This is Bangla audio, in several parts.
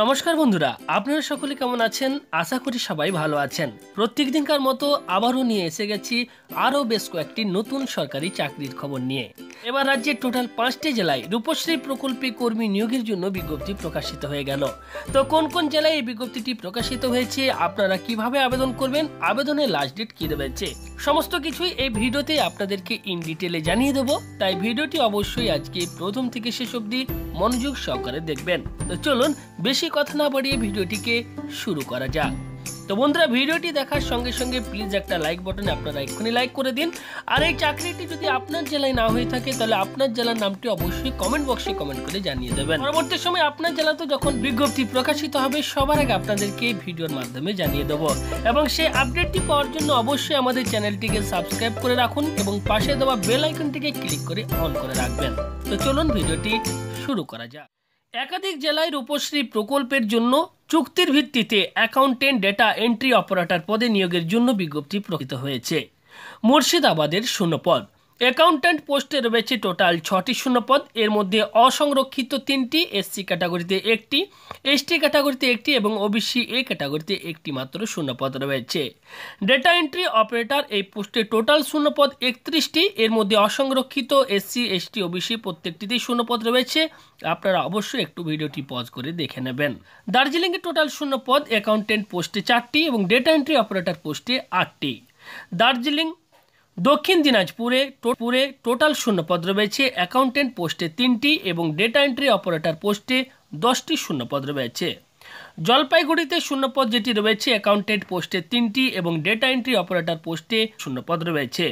নমস্কার বন্ধুরা আপনারা সকলে কেমন আছেন আশা করি সবাই ভালো আছেন প্রত্যেক দিনকার মতো আবারও নিয়ে এসে গেছি আরও বেশ কয়েকটি নতুন সরকারি চাকরির খবর নিয়ে এবার রাজ্যের টোটাল পাঁচটি জেলায় রূপশ্রী প্রকল্পে কর্মী নিয়োগের জন্য বিজ্ঞপ্তি প্রকাশিত হয়ে গেল তো কোন কোন জেলায় এই বিজ্ঞপ্তিটি প্রকাশিত হয়েছে আপনারা কিভাবে আবেদন করবেন আবেদনের লাস্ট ডেট কি রয়েছে সমস্ত কিছুই এই ভিডিওতে আপনাদেরকে ইন ডিটেলে জানিয়ে দেবো তাই ভিডিওটি অবশ্যই আজকে প্রথম থেকে শেষ অবধি মনোযোগ সহকারে দেখবেন তো চলুন বেশি কথা না বাড়িয়ে ভিডিওটিকে শুরু করা যাক তো বন্ধুরা ভিডিওটি দেখার সঙ্গে সঙ্গে প্লিজ একটা লাইক বাটনে আপনারা এক্ষুনি লাইক করে দিন আর এই চাকরিটি যদি আপনার জেলায় না হয়ে থাকে তাহলে আপনার জেলার নামটি অবশ্যই কমেন্ট বক্সে কমেন্ট করে জানিয়ে দেবেন পরবর্তী সময় আপনার জেলাতে যখন বিজ্ঞপ্তি প্রকাশিত হবে সবার আগে আপনাদেরকে ভিডিওর মাধ্যমে জানিয়ে দেব এবং সেই আপডেটটি পাওয়ার জন্য অবশ্যই আমাদের চ্যানেলটিকে সাবস্ক্রাইব করে রাখুন এবং পাশে দেওয়া বেল আইকনটিকে ক্লিক করে অন করে রাখবেন তো চলুন ভিডিওটি শুরু করা যাক একাধিক জেলায় রূপশ্রী প্রকল্পের জন্য চুক্তির ভিত্তিতে অ্যাকাউন্টেন্ট ডেটা এন্ট্রি অপারেটর পদে নিয়োগের জন্য বিজ্ঞপ্তি প্রকৃত হয়েছে মুর্শিদাবাদের শূন্যপদ অ্যাকাউন্ট্যান্ট পোস্টে রয়েছে টোটাল ছটি শূন্যপদ এর মধ্যে অসংরক্ষিত তিনটি এসসি ক্যাটাগরিতে একটি এসটি ক্যাটাগরিতে একটি এবং ওবিসি এ ক্যাটাগরিতে একটি মাত্র শূন্যপদ রয়েছে ডেটা এন্ট্রি অপারেটার এই পোস্টে টোটাল শূন্যপদ একত্রিশটি এর মধ্যে অসংরক্ষিত এসসি এসটি ওবিসি প্রত্যেকটিতেই শূন্যপদ রয়েছে আপনারা অবশ্যই একটু ভিডিওটি পজ করে দেখে নেবেন দার্জিলিংয়ে টোটাল শূন্যপদ অ্যাকাউন্ট্যান্ট পোস্টে চারটি এবং ডেটা এন্ট্রি অপারেটার পোস্টে আটটি দার্জিলিং দক্ষিণ দিনাজপুরে পুরে টোটাল শূন্যপদ রয়েছে অ্যাকাউন্টেন্ট পোস্টে তিনটি এবং ডেটা এন্ট্রি অপারেটর পোস্টে দশটি শূন্য পদ রয়েছে জলপাইগুড়িতে শূন্যপদ যেটি রয়েছে অ্যাকাউন্টেন্ট পোস্টে তিনটি এবং ডেটা এন্ট্রি অপারেটর পোস্টে শূন্যপদ রয়েছে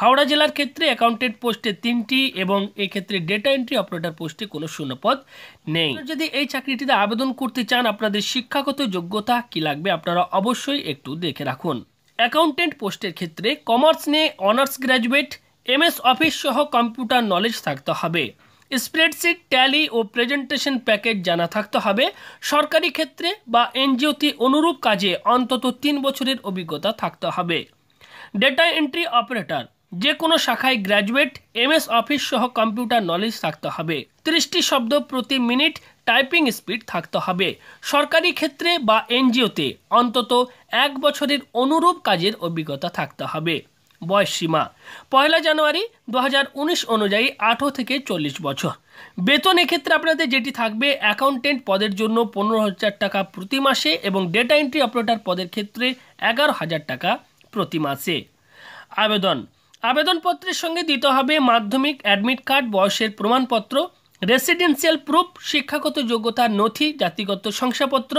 হাওড়া জেলার ক্ষেত্রে অ্যাকাউন্টেন্ট পোস্টে তিনটি এবং এক্ষেত্রে ডেটা এন্ট্রি অপারেটর পোস্টে কোনো শূন্যপদ নেই যদি এই চাকরিটিতে আবেদন করতে চান আপনাদের শিক্ষাগত যোগ্যতা কি লাগবে আপনারা অবশ্যই একটু দেখে রাখুন অ্যাকাউন্টেন্ট পোস্টের ক্ষেত্রে কমার্স নিয়ে অনার্স গ্র্যাজুয়েট এমএস অফিস সহ কম্পিউটার নলেজ থাকতে হবে স্প্রেডশিট ট্যালি ও প্রেজেন্টেশন প্যাকেজ জানা থাকতে হবে সরকারি ক্ষেত্রে বা এনজিওতে অনুরূপ কাজে অন্তত তিন বছরের অভিজ্ঞতা থাকতে হবে ডেটা এন্ট্রি অপারেটর যে কোনো শাখায় গ্র্যাজুয়েট এমএস অফিস সহ কম্পিউটার নলেজ থাকতে হবে ত্রিশটি শব্দ প্রতি মিনিট টাইপিং স্পিড থাকতে হবে সরকারি ক্ষেত্রে বা এনজিওতে অন্তত এক বছরের অনুরূপ কাজের অভিজ্ঞতা থাকতে হবে বয়সসীমা পয়লা জানুয়ারি দু অনুযায়ী আঠেরো থেকে চল্লিশ বছর বেতন এক্ষেত্রে আপনাদের যেটি থাকবে অ্যাকাউন্টেন্ট পদের জন্য পনেরো হাজার টাকা প্রতি মাসে এবং ডেটা এন্ট্রি অপারেটার পদের ক্ষেত্রে এগারো হাজার টাকা প্রতি মাসে আবেদন আবেদনপত্রের সঙ্গে দিতে হবে মাধ্যমিক অ্যাডমিট কার্ড বয়সের প্রমাণপত্র রেসিডেন্সিয়াল প্রুফ শিক্ষাগত যোগ্যতার নথি জাতিগত শংসাপত্র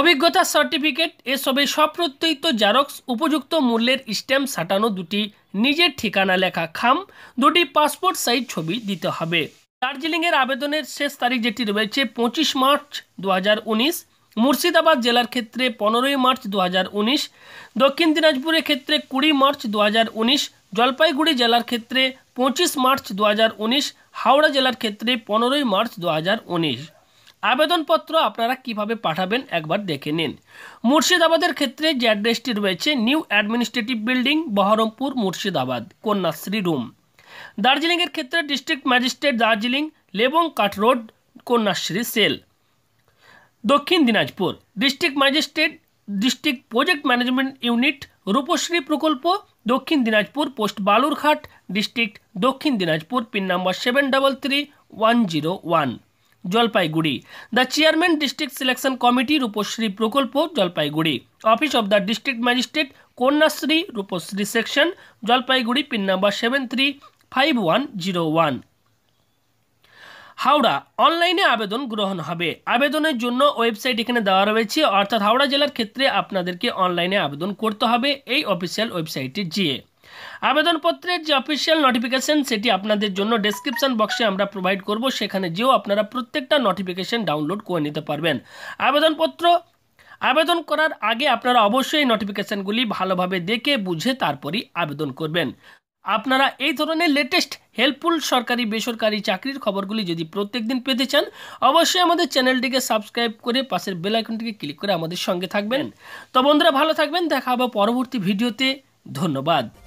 অভিজ্ঞতা সার্টিফিকেট এসবে সপ্রত্যয়িত জারক্স উপযুক্ত মূল্যের স্ট্যাম্প সাটানো দুটি নিজের ঠিকানা লেখা খাম দুটি পাসপোর্ট সাইজ ছবি দিতে হবে দার্জিলিংয়ের আবেদনের শেষ তারিখ যেটি রয়েছে পঁচিশ মার্চ দু মুর্শিদাবাদ জেলার ক্ষেত্রে পনেরোই মার্চ দু দক্ষিণ দিনাজপুরের ক্ষেত্রে কুড়ি মার্চ দু জলপাইগুড়ি জেলার ক্ষেত্রে পঁচিশ মার্চ দু হাওড়া জেলার ক্ষেত্রে পনেরোই মার্চ দু আবেদনপত্র আপনারা কিভাবে পাঠাবেন একবার দেখে নিন মুর্শিদাবাদের ক্ষেত্রে যে অ্যাড্রেসটি রয়েছে new administrative building Baharampur Murshidabad Kanyashree room দার্জিলিংয়ের ক্ষেত্রে ডিস্ট্রিক্ট ম্যাজিস্ট্রেট দার্জিলিং লেবং কাঠ road Kanyashree cell Dakshin Dinajpur district magistrate district project management unit Rupashree প্রকল্প Dakshin Dinajpur post Balurghat district Dakshin Dinajpur pin number seven double three one zero one Jalpaiguri the chairman district selection committee Rupashree প্রকল্প Jalpaiguri office of the district magistrate Kanyashree Rupashree section Jalpaiguri pin number seven three five one zero one Howrah অনলাইনে আবেদন গ্রহণ হবে আবেদনের জন্য ওয়েবসাইট এখানে দেওয়া রয়েছে অর্থাৎ হাওড়া জেলার ক্ষেত্রে আপনাদেরকে অনলাইনে আবেদন করতে হবে এই অফিসিয়াল ওয়েবসাইটে যেয়ে আবেদনপত্রের যে অফিসিয়াল নোটিফিকেশান সেটি আপনাদের জন্য ডেসক্রিপশন বক্সে আমরা প্রোভাইড করব সেখানে যেও আপনারা প্রত্যেকটা নোটিফিকেশন ডাউনলোড করে নিতে পারবেন আবেদনপত্র আবেদন করার আগে আপনারা অবশ্যই নোটিফিকেশানগুলি ভালোভাবে দেখে বুঝে তারপরই আবেদন করবেন আপনারা এই ধরনের লেটেস্ট হেল্পফুল সরকারি বেসরকারি চাকরির খবরগুলি যদি প্রত্যেক দিন পেতে চান অবশ্যই আমাদের চ্যানেলটিকে সাবস্ক্রাইব করে পাশের বেলাইকনটিকে ক্লিক করে আমাদের সঙ্গে থাকবেন তো বন্ধুরা ভালো থাকবেন দেখা হবে পরবর্তী ভিডিওতে ধন্যবাদ